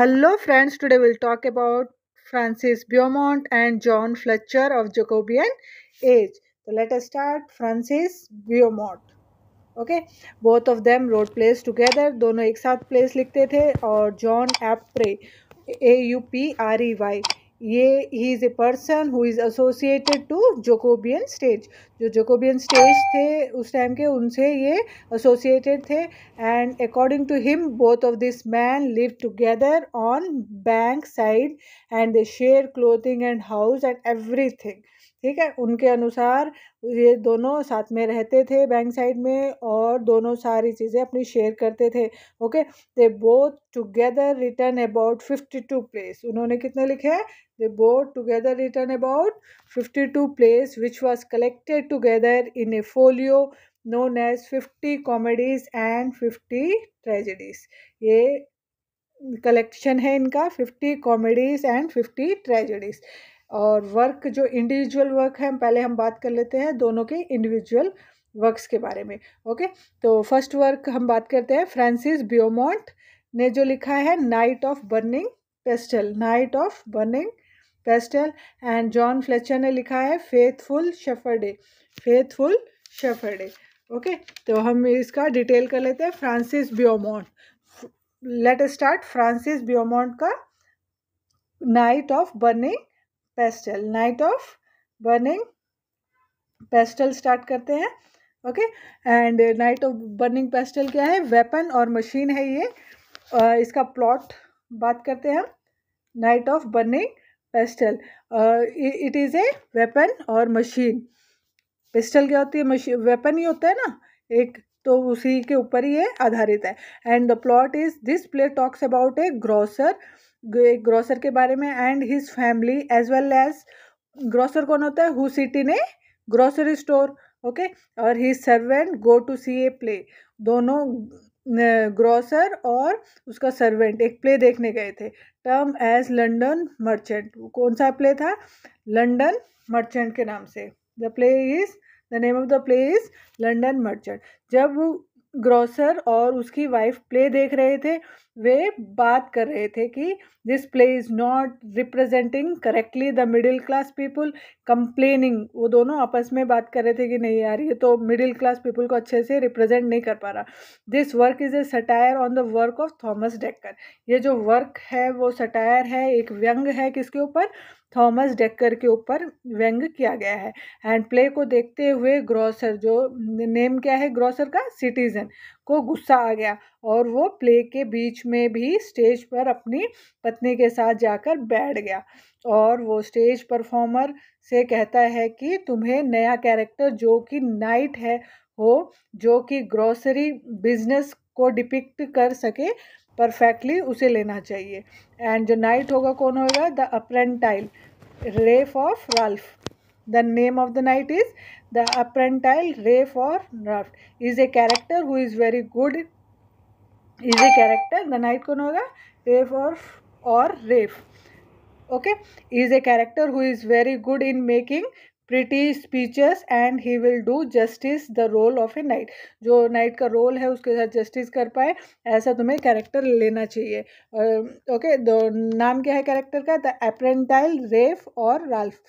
Hello friends today will talk about Francis Beaumont and John Fletcher of Jacobean age तो let us start Francis Beaumont okay both of them wrote plays together दोनों एक साथ plays लिखते थे और John Aubrey A U P R E Y ये he is a person who is associated to Jacobean stage जो Jacobean stage थे उस टाइम के उनसे ये एसोसिएटेड थे and according to him both of this man live together on bank side and they share clothing and house and everything ठीक है उनके अनुसार ये दोनों साथ में रहते थे बैंक साइड में और दोनों सारी चीज़ें अपनी शेयर करते थे okay they both together written about fifty two plays उन्होंने कितने लिखे हैं they both together written about fifty two plays which was collected together in a folio known as fifty comedies and fifty tragedies ये collection है इनका fifty comedies and fifty tragedies और work जो individual work है पहले हम बात कर लेते हैं दोनों के इंडिविजुअल वर्क्स के बारे में ओके तो फर्स्ट वर्क हम बात करते हैं फ्रांसिस बियोमोंट ने जो लिखा है Knight of Burning Pestle Knight of Burning Pestle and John Fletcher ने लिखा है Faithful Shepherdess Faithful Shepherdess okay तो हम इसका डिटेल कर लेते हैं Francis Beaumont let start Francis Beaumont का Knight of Burning Pestle Knight of Burning Pestle start करते हैं okay and Knight of Burning Pestle क्या है वेपन और मशीन है ये uh, इसका प्लॉट बात करते हैं हम Knight of Burning Pestle it is a weapon और मशीन पिस्टल क्या होती है मशीन वेपन ही होता है ना एक तो उसी के ऊपर ही ये आधारित है and the plot is this play talks about a grocer एक ग्रोसर के बारे में and his family as well as grocer कौन होता है हु सिटी ने ग्रोसरी स्टोर ओके और his servant go to see a play दोनों ग्रोसर और उसका सर्वेंट एक प्ले देखने गए थे टर्म एज लंडन मर्चेंट कौन सा प्ले था लंडन मर्चेंट के नाम से the play is the name of the play is London merchant जब ग्रोसर और उसकी वाइफ प्ले देख रहे थे वे बात कर रहे थे कि this play is not representing correctly the middle class people complaining वो दोनों आपस में बात कर रहे थे कि नहीं यार ये तो मिडिल क्लास पीपल को अच्छे से रिप्रेजेंट नहीं कर पा रहा this work is a satire on the work of Thomas Dekker ये जो वर्क है वो सटायर है एक व्यंग है किसके ऊपर थॉमस डेक्कर के ऊपर व्यंग किया गया है एंड प्ले को देखते हुए ग्रॉसर जो नेम क्या है ग्रॉसर का सिटीज़न को गुस्सा आ गया और वो प्ले के बीच में भी स्टेज पर अपनी पत्नी के साथ जाकर बैठ गया और वो स्टेज परफॉर्मर से कहता है कि तुम्हें नया कैरेक्टर जो कि नाइट है हो जो कि ग्रोसरी बिजनेस को डिपिक्ट कर सके परफेक्टली उसे लेना चाहिए एंड जो नाइट होगा कौन होगा the apprentice Rafe of Ralph the name of the knight is the apprentice Rafe of raft is a character who is very good is a character the knight कौन होगा Rafe और और Rafe okay is a character who is very good in making pretty speeches and he will do justice the role of a knight जो knight का role है उसके साथ justice कर पाए ऐसा तुम्हें कैरेक्टर लेना चाहिए ओके दो नाम क्या है कैरेक्टर का द एप्रेंटाइल रेफ और राल्फ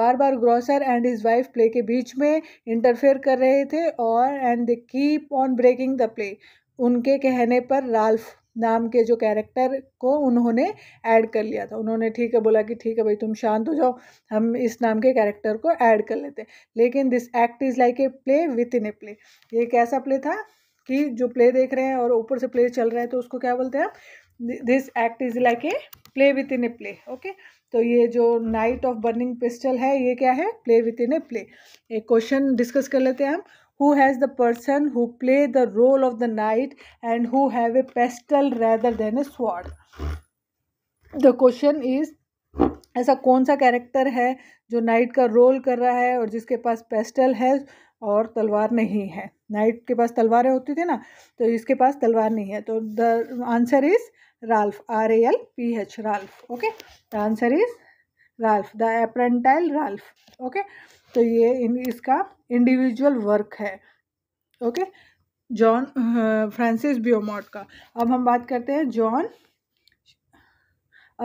बार बार grocer and his wife play के बीच में इंटरफेयर कर रहे थे और and they keep on breaking the play उनके कहने पर राल्फ नाम के जो कैरेक्टर को उन्होंने ऐड कर लिया था उन्होंने ठीक है बोला कि ठीक है भाई तुम शांत हो जाओ हम इस नाम के कैरेक्टर को ऐड कर लेते हैं लेकिन this act is like a play within a play ये एक ऐसा प्ले था कि जो प्ले देख रहे हैं और ऊपर से प्ले चल रहा है तो उसको क्या बोलते हैं this act is like a play within a play okay तो ये जो नाइट ऑफ बर्निंग पिस्टल है ये क्या है play within a play एक क्वेश्चन डिस्कस कर लेते हैं हम who has the person who play the role of the knight and who have a pestle rather than a sword the question is ऐसा कौन सा कैरेक्टर है जो नाइट का रोल कर रहा है और जिसके पास पेस्टल है और तलवार नहीं है नाइट के पास तलवारें होती थी ना तो इसके पास तलवार नहीं है तो the answer is Ralph R A L P H Ralph okay the answer is Ralph the apprentice Ralph okay तो ये इन इसका इंडिविजुअल वर्क है ओके जॉन फ्रांसिस बियोमॉट का अब हम बात करते हैं जॉन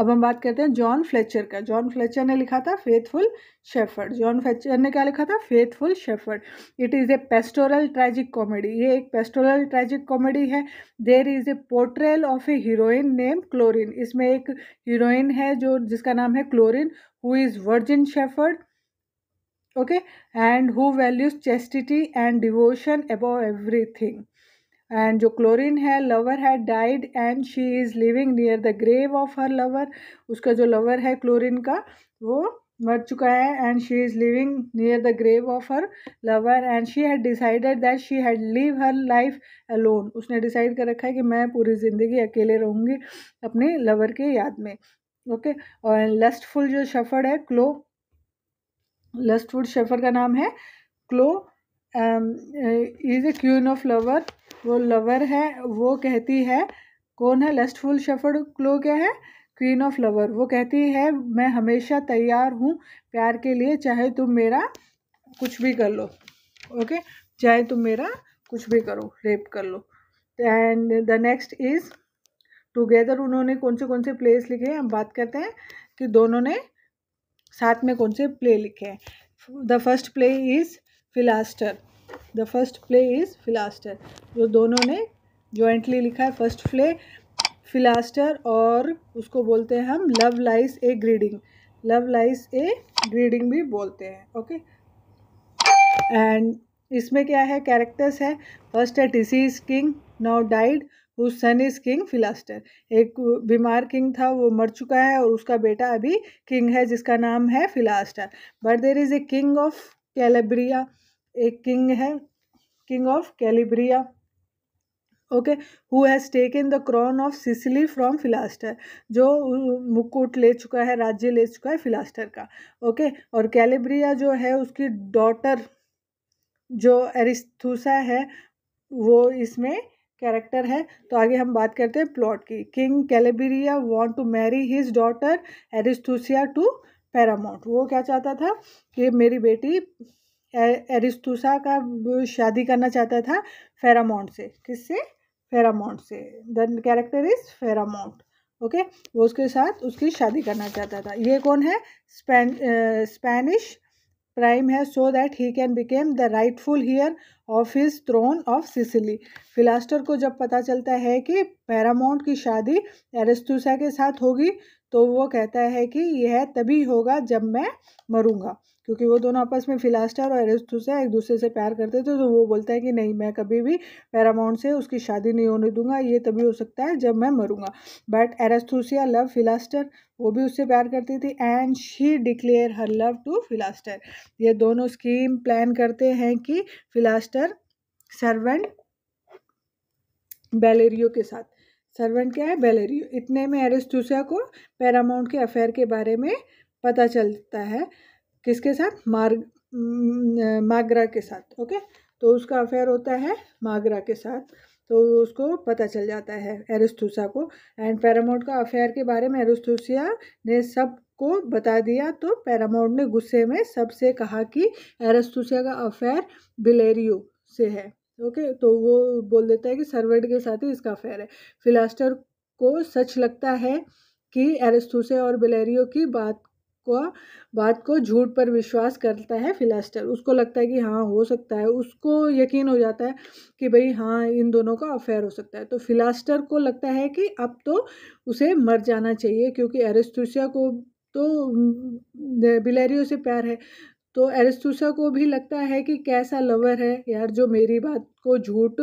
अब हम बात करते हैं जॉन फ्लेचर का जॉन फ्लेचर ने लिखा था फेथफुल शेफर्ड जॉन फ्लेचर ने क्या लिखा था Faithful Shepherd it is a pastoral tragic comedy ये एक पेस्टोरल ट्रैजिक कॉमेडी है there is a portrayal of a heroine name Clorin इसमें एक हीरोइन है जो जिसका नाम है Clorin who is virgin shepherd okay and who values chastity and devotion above everything and जो क्लोरिन है लवर है died and she is living near the grave of her lover उसका जो लवर है क्लोरिन का वो मर चुका है and she is living near the grave of her lover and she had decided that she had live her life alone उसने decide कर रखा है कि मैं पूरी ज़िंदगी अकेले रहूँगी अपने लवर के याद में ओके और लस्टफुल जो शफर्ड है क्लो लस्टवुड शेफर का नाम है Cloe is a queen of lover वो लवर है वो कहती है कौन है लस्टफुल शेफर्ड क्लो क्या है क्वीन ऑफ लवर वो कहती है मैं हमेशा तैयार हूँ प्यार के लिए चाहे तुम मेरा कुछ भी कर लो ओके चाहे तुम मेरा कुछ भी करो रेप कर लो and the next is together उन्होंने कौन से कौन से प्लेस लिखे हैं हम बात करते हैं कि दोनों ने साथ में कौन से प्ले लिखे हैं the first play is Philaster the first play is Philaster जो दोनों ने जॉइंटली लिखा है फर्स्ट प्ले फिलास्टर और उसको बोलते हैं हम love lies a bleeding love lies a bleeding भी बोलते हैं ओके एंड इसमें क्या है कैरेक्टर्स है फर्स्ट है डिसीज किंग नाउ डाइड उस सन इज़ किंग फिलास्टर एक बीमार किंग था वो मर चुका है और उसका बेटा अभी किंग है जिसका नाम है Philaster but there is a king of Calabria एक किंग है king of Calabria okay who has taken the crown of Sicily from Philaster जो मुकुट ले चुका है राज्य ले चुका है फिलास्टर का ओके okay? और कैलिब्रिया जो है उसकी डॉटर जो एरिस्थूसा है वो इसमें कैरेक्टर है तो आगे हम बात करते हैं प्लॉट की king Calabria want to marry his daughter Arethusa to Pharamond वो क्या चाहता था कि मेरी बेटी एरिस्तूसा का शादी करना चाहता था फेरामाउंट से किससे फेरामाउंट से the character is Pharamond okay वो उसके साथ उसकी शादी करना चाहता था ये कौन है स्पेन स्पेनिश प्राइम है so that he can become the rightful heir of his throne of Sicily Philaster को जब पता चलता है कि पैरामाउंट की शादी एरेस्तूसा के साथ होगी तो वो कहता है कि यह तभी होगा जब मैं मरूंगा क्योंकि वो दोनों आपस में फिलास्टर और से एक दूसरे से प्यार करते थे तो वो बोलता है कि नहीं मैं कभी भी पैरामाउंट से उसकी शादी नहीं होने दूंगा ये तभी हो सकता है जब मैं मरूंगा बट एरेस्थूसिया लव फिलास्टर वो भी उससे प्यार करती थी and she declare her love to Philaster ये दोनों स्कीम प्लान करते हैं कि फिलास्टर सर्वेंट बैलेरियो के साथ सर्वेंट क्या है बैलेरियो इतने में एरेस्थूसिया को पैरामाउंट के अफेयर के बारे में पता चलता है किसके साथ मार्ग मागरा के साथ ओके तो उसका अफेयर होता है मागरा के साथ तो उसको पता चल जाता है एरिस्थूसा को एंड पैरामोड का अफेयर के बारे में एरिस्थूसिया ने सबको बता दिया तो पैरामोड ने गुस्से में सबसे कहा कि एरिस्थूसिया का अफेयर बिलेरियो से है ओके तो वो बोल देता है कि सर्वेड के साथ ही इसका अफेयर है फिलास्टर को सच लगता है कि एरिस्थूसे और बिलेरियो की बात को बात को झूठ पर विश्वास करता है फिलास्टर उसको लगता है कि हाँ हो सकता है उसको यकीन हो जाता है कि भाई हाँ इन दोनों का अफेयर हो सकता है तो फिलास्टर को लगता है कि अब तो उसे मर जाना चाहिए क्योंकि एरेस्टूसिया को तो बिलेरियो से प्यार है तो एरेस्टूसा को भी लगता है कि कैसा लवर है यार जो मेरी बात को झूठ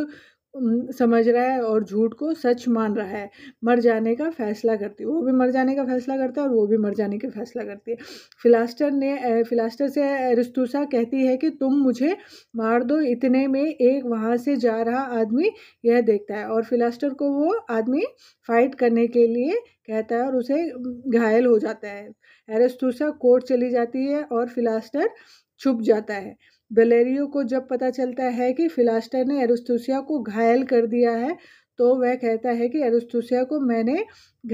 समझ रहा है और झूठ को सच मान रहा है मर जाने का फैसला करती है वो भी मर जाने का फैसला करता है और वो भी मर जाने का फैसला करती है फिलास्टर ने फिलास्टर से रिस्तूसा कहती है कि तुम मुझे मार दो इतने में एक वहाँ से जा रहा आदमी यह देखता है और फिलास्टर को वो आदमी फाइट करने के लिए कहता है और उसे घायल हो जाता है एरेस्तूसा कोर्ट चली जाती है और फिलास्टर छुप जाता है बेलेरियो को जब पता चलता है कि फिलास्टर ने एरोस्तूसिया को घायल कर दिया है तो वह कहता है कि एरोस्तूसिया को मैंने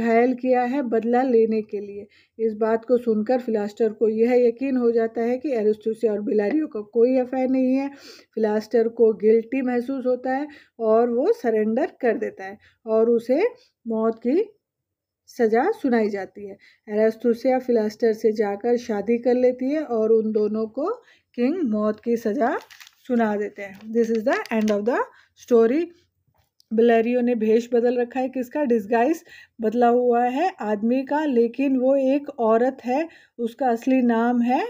घायल किया है बदला लेने के लिए इस बात को सुनकर फिलास्टर को यह यकीन हो जाता है कि एरोस्तूसिया और बिलारियो का कोई अफेयर नहीं है फिलास्टर को गिल्टी महसूस होता है और वो सरेंडर कर देता है और उसे मौत की सजा सुनाई जाती है एरास्तूसिया फिलास्टर से जाकर शादी कर लेती है और उन दोनों को किंग मौत की सज़ा सुना देते हैं this is the end of the story Bellario ने भेष बदल रखा है किसका डिस्गाइस बदला हुआ है आदमी का लेकिन वो एक औरत है उसका असली नाम है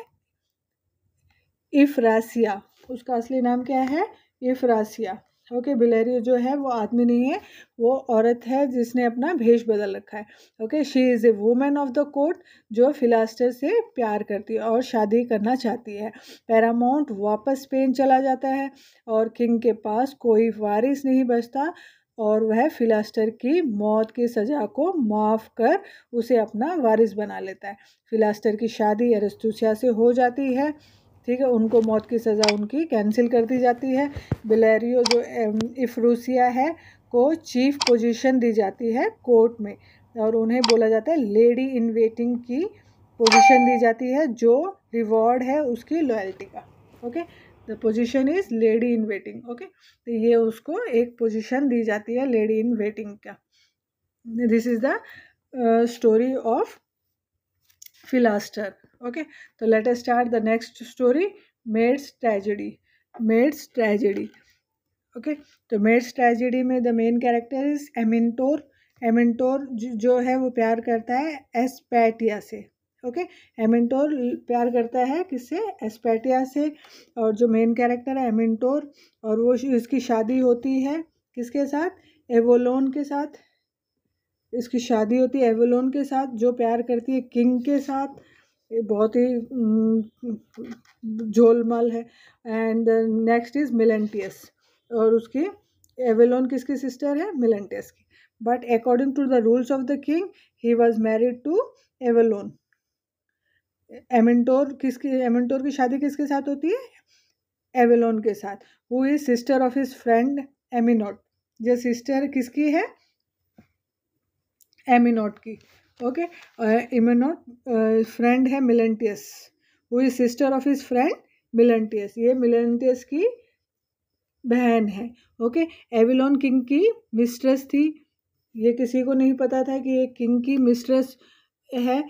इफ्रासिया उसका असली नाम क्या है इफ्रासिया ओके बिलेरी जो है वो आदमी नहीं है वो औरत है जिसने अपना भेष बदल रखा है okay she is a woman of the court जो फिलास्टर से प्यार करती है और शादी करना चाहती है पैरामाउंट वापस स्पेन चला जाता है और किंग के पास कोई वारिस नहीं बचता और वह फिलास्टर की मौत की सज़ा को माफ़ कर उसे अपना वारिस बना लेता है फिलास्टर की शादी एरस्तुसिया से हो जाती है ठीक है उनको मौत की सज़ा उनकी कैंसिल कर दी जाती है बिलेरियो जो इफ्रूसिया है को चीफ पोजीशन दी जाती है कोर्ट में और उन्हें बोला जाता है लेडी इन वेटिंग की पोजीशन दी जाती है जो रिवॉर्ड है उसकी लॉयल्टी का okay the position is lady in waiting okay तो ये उसको एक पोजीशन दी जाती है लेडी इन वेटिंग का this is the story of Philaster okay तो let's start the next story Maid's Tragedy Maid's Tragedy okay तो मेड्स ट्रेजडी में the main character is Amintor Amintor जो है वो प्यार करता है एसपैटिया से ओके एमिनटोर प्यार करता है किससे एसपैटिया से और जो मेन कैरेक्टर है एमिनटोर और वो इसकी शादी होती है किसके साथ एवोलोन के साथ इसकी शादी होती है एवोलोन के साथ जो प्यार करती है किंग के साथ ये बहुत ही झोलमल है एंड नेक्स्ट इज़ मिलेंटियस और उसकी एवेलोन किसकी सिस्टर है मिलेंटियस की but according to the rules of the king he was married to Evadne Amintor किसकी एमेंटोर की शादी किसके साथ होती है एवेलोन के साथ who is sister of his friend Amintor ये सिस्टर किसकी है एमिनोट की ओके इमेनोट फ्रेंड है मिलेंटियस वो is sister of his friend Melantius ये मिलेंटियस की बहन है ओके एविलोन किंग की मिस्ट्रेस थी ये किसी को नहीं पता था कि ये किंग की मिस्ट्रेस है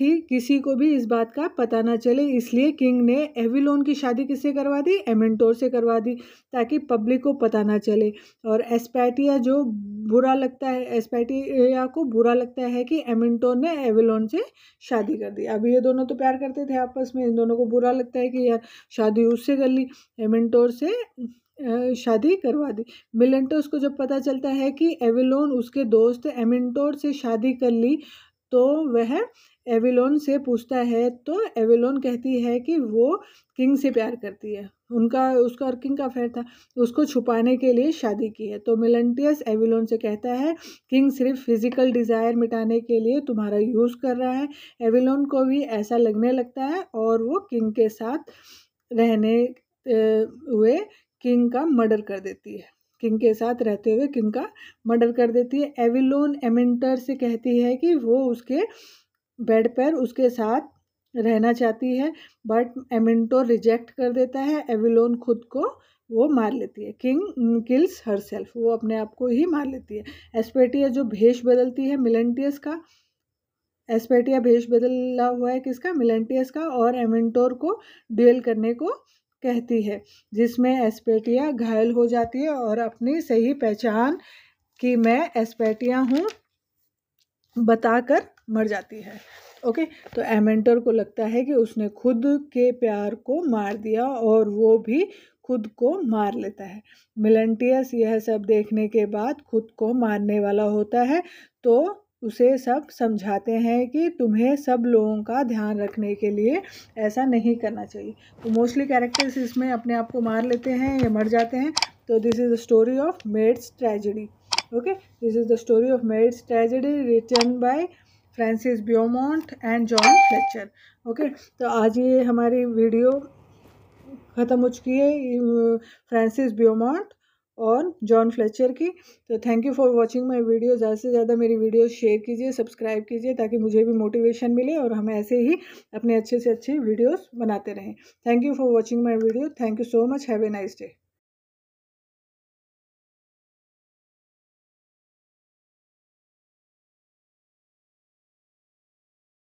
थी किसी को भी इस बात का पता ना चले इसलिए किंग ने एविलोन की शादी किससे करवा दी एमेंटोर से करवा दी ताकि पब्लिक को पता ना चले और एस्पैटिया जो बुरा लगता है एस्पैटिया को बुरा लगता है कि एमेंटोर ने एविलोन से शादी कर दी अब ये दोनों तो प्यार करते थे आपस में इन दोनों को बुरा लगता है कि यार शादी उससे कर ली एमेंटोर से शादी करवा दी मिलेंटोस को जब पता चलता है कि एविलोन उसके दोस्त एमेंटोर से शादी कर ली तो वह एविलोन से पूछता है तो एविलोन कहती है कि वो किंग से प्यार करती है उनका उसका और किंग का अफेयर था उसको छुपाने के लिए शादी की है तो मिलंटियस एविलोन से कहता है किंग सिर्फ फिजिकल डिज़ायर मिटाने के लिए तुम्हारा यूज़ कर रहा है एविलोन को भी ऐसा लगने लगता है और वो किंग के साथ रहने हुए किंग का मर्डर कर देती है किंग के साथ रहते हुए किंग का मर्डर कर देती है एविलोन एमेंटर से कहती है कि वो उसके बेड पर उसके साथ रहना चाहती है बट एमिंटो रिजेक्ट कर देता है एविलोन खुद को वो मार लेती है किंग किल्स हर सेल्फ वो अपने आप को ही मार लेती है एस्पेटिया जो भेष बदलती है मिलेंटियस का एस्पेटिया भेष बदला हुआ है किसका मिलेंटियस का और एमेंटोर को डेल करने को कहती है जिसमें एस्पेटिया घायल हो जाती है और अपनी सही पहचान कि मैं एस्पेटिया हूँ बताकर मर जाती है ओके तो एमेंटर को लगता है कि उसने खुद के प्यार को मार दिया और वो भी खुद को मार लेता है मिलेंटियस यह सब देखने के बाद खुद को मारने वाला होता है तो उसे सब समझाते हैं कि तुम्हें सब लोगों का ध्यान रखने के लिए ऐसा नहीं करना चाहिए तो मोस्टली कैरेक्टर्स इसमें अपने आप को मार लेते हैं या मर जाते हैं तो this is the story of Maid's Tragedy okay this is the story of Maid's Tragedy written by Francis Beaumont and John Fletcher okay तो आज ये हमारी वीडियो ख़त्म हो चुकी है फ्रांसिस ब्योमोंट और जॉन फ्लेचर की तो thank you for watching my video ज़्यादा से ज़्यादा मेरी वीडियो शेयर कीजिए सब्सक्राइब कीजिए ताकि मुझे भी मोटिवेशन मिले और हम ऐसे ही अपने अच्छे से अच्छी वीडियोज़ बनाते रहें thank you for watching my video thank you so much have a nice day